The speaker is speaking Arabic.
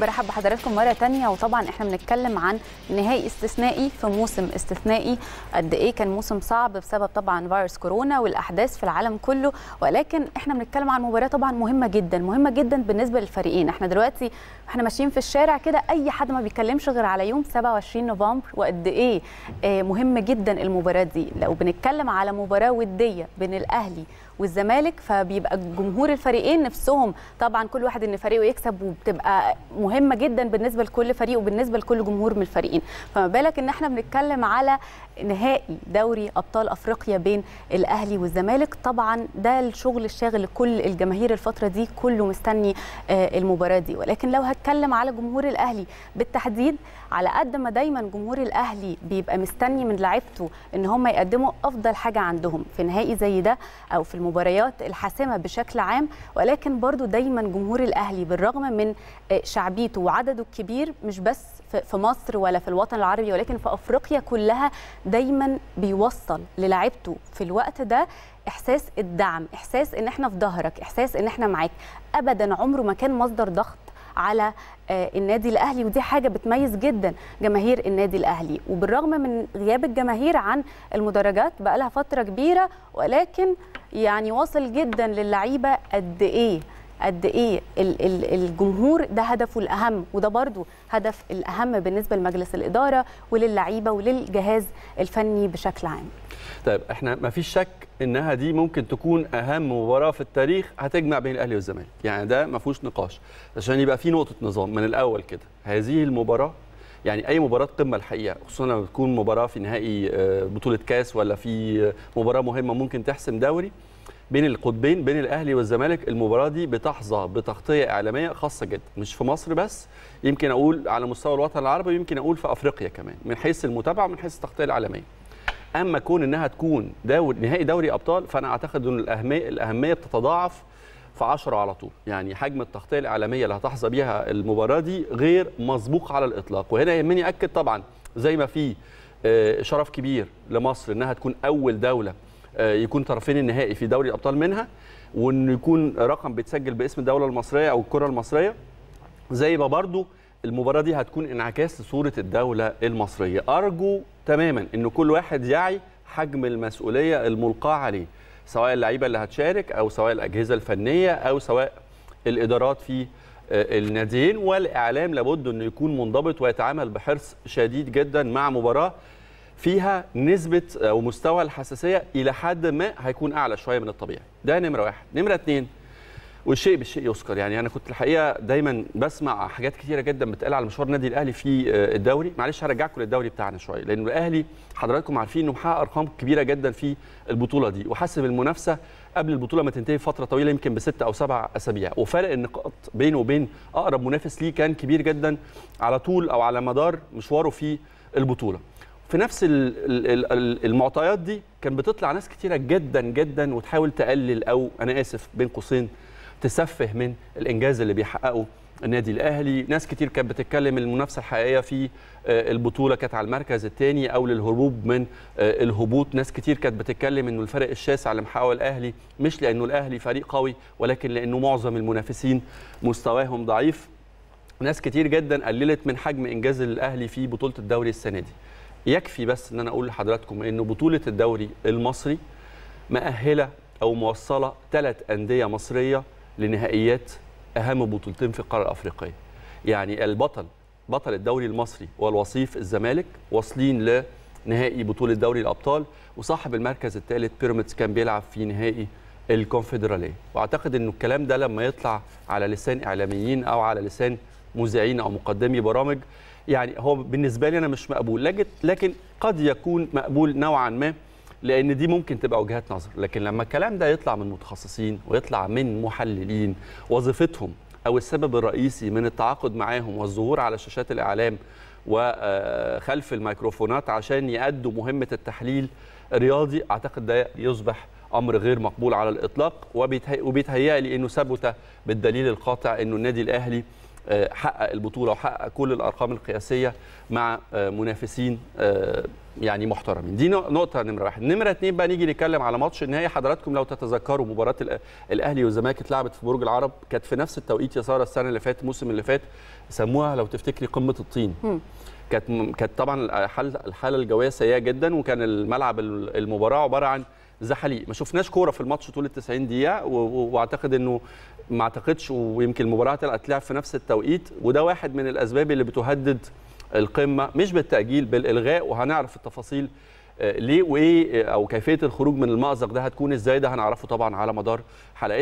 برحب بحضراتكم مره تانية وطبعا احنا بنتكلم عن نهائي استثنائي في موسم استثنائي قد ايه كان موسم صعب بسبب طبعا فيروس كورونا والاحداث في العالم كله ولكن احنا بنتكلم عن مباراه طبعا مهمه جدا مهمه جدا بالنسبه للفريقين احنا دلوقتي احنا ماشيين في الشارع كده اي حد ما بيتكلمش غير على يوم 27 نوفمبر وقد ايه آه، مهم جدا المباراه دي لو بنتكلم على مباراه وديه بين الاهلي والزمالك فبيبقى جمهور الفريقين نفسهم طبعا كل واحد ان فريقه يكسب وبتبقى مهمه جدا بالنسبه لكل فريق وبالنسبه لكل جمهور من الفريقين فما بالك ان احنا بنتكلم على نهائي دوري ابطال افريقيا بين الاهلي والزمالك طبعا ده الشغل الشاغل لكل الجماهير الفتره دي كله مستني آه، المباراه دي ولكن لو هتكلم على جمهور الاهلي بالتحديد على قد ما دايما جمهور الاهلي بيبقى مستني من لعيبته ان هم يقدموا افضل حاجه عندهم في نهائي زي ده او في المباريات الحاسمه بشكل عام ولكن برضو دايما جمهور الاهلي بالرغم من شعبيته وعدده الكبير مش بس في مصر ولا في الوطن العربي ولكن في افريقيا كلها دايما بيوصل للاعيبته في الوقت ده احساس الدعم احساس ان احنا في ظهرك احساس ان احنا معاك ابدا عمره ما كان مصدر ضغط على آه، النادي الاهلي ودي حاجه بتميز جدا جماهير النادي الاهلي وبالرغم من غياب الجماهير عن المدرجات بقى لها فتره كبيره ولكن يعني واصل جدا للعيبه قد ايه قد ايه الجمهور ده هدفه الاهم وده برضو هدف الاهم بالنسبه لمجلس الاداره وللعيبه وللجهاز الفني بشكل عام طيب احنا ما فيش شك انها دي ممكن تكون اهم مباراه في التاريخ هتجمع بين الاهلي والزمالك يعني ده ما فيهوش نقاش عشان يبقى في نقطه نظام من الاول كده هذه المباراه يعني اي مباراه قمه الحقيقه خصوصا لما بتكون مباراه في نهائي آه، بطوله كاس ولا في آه، مباراه مهمه ممكن تحسم دوري بين القطبين بين الاهلي والزمالك المباراه دي بتحظى بتغطيه اعلاميه خاصه جدا مش في مصر بس يمكن اقول على مستوى الوطن العربي يمكن اقول في افريقيا كمان من حيث المتابعه ومن حيث التغطيه الاعلاميه اما كون انها تكون دور نهائي دوري ابطال فانا اعتقد ان الاهميه الاهميه بتتضاعف في 10 على طول يعني حجم التغطيه الاعلاميه اللي هتحظى بيها المباراه دي غير مسبوق على الاطلاق وهنا يهمني اكد طبعا زي ما في آه، شرف كبير لمصر انها تكون اول دوله آه، يكون طرفين النهائي في دوري الابطال منها وانه يكون رقم بيتسجل باسم الدوله المصريه او الكره المصريه زي ما برضو المباراه دي هتكون انعكاس لصوره الدوله المصريه ارجو تماما ان كل واحد يعي حجم المسؤوليه الملقاه عليه سواء اللعيبه اللي هتشارك او سواء الاجهزه الفنيه او سواء الادارات في آه، الناديين والاعلام لابد انه يكون منضبط ويتعامل بحرص شديد جدا مع مباراه فيها نسبه او آه، مستوى الحساسيه الى حد ما هيكون اعلى شويه من الطبيعي ده نمره واحد نمره اتنين والشيء بالشيء يذكر يعني انا كنت الحقيقه دايما بسمع حاجات كتيره جدا بتقال على مشوار النادي الاهلي في آه، الدوري معلش هرجعكم للدوري بتاعنا شويه لان الاهلي حضراتكم عارفين انه محقق ارقام كبيره جدا في البطوله دي وحسب المنافسه قبل البطوله ما تنتهي فتره طويله يمكن بست او سبع اسابيع وفرق النقاط بينه وبين اقرب منافس ليه كان كبير جدا على طول او على مدار مشواره في البطوله في نفس المعطيات دي كان بتطلع ناس كتيره جدا جدا وتحاول تقلل او انا اسف بين قوسين تسفه من الانجاز اللي بيحققه النادي الاهلي ناس كتير كانت بتتكلم المنافسه الحقيقيه في آه، البطوله كانت على المركز الثاني او للهروب من آه، الهبوط ناس كتير كانت بتتكلم انه الفرق الشاسع اللي محققه الاهلي مش لانه الاهلي فريق قوي ولكن لانه معظم المنافسين مستواهم ضعيف ناس كتير جدا قللت من حجم انجاز الاهلي في بطوله الدوري السنه دي يكفي بس ان انا اقول لحضراتكم ان بطوله الدوري المصري مأهله او موصله ثلاث انديه مصريه لنهائيات اهم بطولتين في القاره الافريقيه يعني البطل بطل الدوري المصري والوصيف الزمالك واصلين لنهائي بطوله دوري الابطال وصاحب المركز الثالث بيراميدز كان بيلعب في نهائي الكونفدراليه واعتقد انه الكلام ده لما يطلع على لسان اعلاميين او على لسان مذيعين او مقدمي برامج يعني هو بالنسبه لي انا مش مقبول لكن قد يكون مقبول نوعا ما لان دي ممكن تبقى وجهات نظر لكن لما الكلام ده يطلع من متخصصين ويطلع من محللين وظيفتهم او السبب الرئيسي من التعاقد معاهم والظهور على شاشات الاعلام وخلف آه، الميكروفونات عشان يأدوا مهمه التحليل الرياضي اعتقد ده يصبح امر غير مقبول على الاطلاق وبيتهيألي انه ثبت بالدليل القاطع انه النادي الاهلي آه، حقق البطوله وحقق كل الارقام القياسيه مع آه، منافسين آه، يعني محترمين دي نقطه نمره واحد نمره اتنين بقى نيجي نتكلم على ماتش النهائي حضراتكم لو تتذكروا مباراه الاهلي والزمالك اتلعبت في برج العرب كانت في نفس التوقيت يا ساره السنه اللي فاتت الموسم اللي فات سموها لو تفتكري قمه الطين كانت كانت طبعا الحاله الجويه سيئه جدا وكان الملعب المباراه عباره عن زحليق ما شفناش كوره في الماتش طول ال 90 دقيقه واعتقد انه ما اعتقدش ويمكن المباراه هتلعب في نفس التوقيت وده واحد من الاسباب اللي بتهدد القمه مش بالتاجيل بالالغاء وهنعرف التفاصيل آه، ليه وايه آه، او كيفيه الخروج من المازق ده هتكون ازاي ده هنعرفه طبعا على مدار حلقات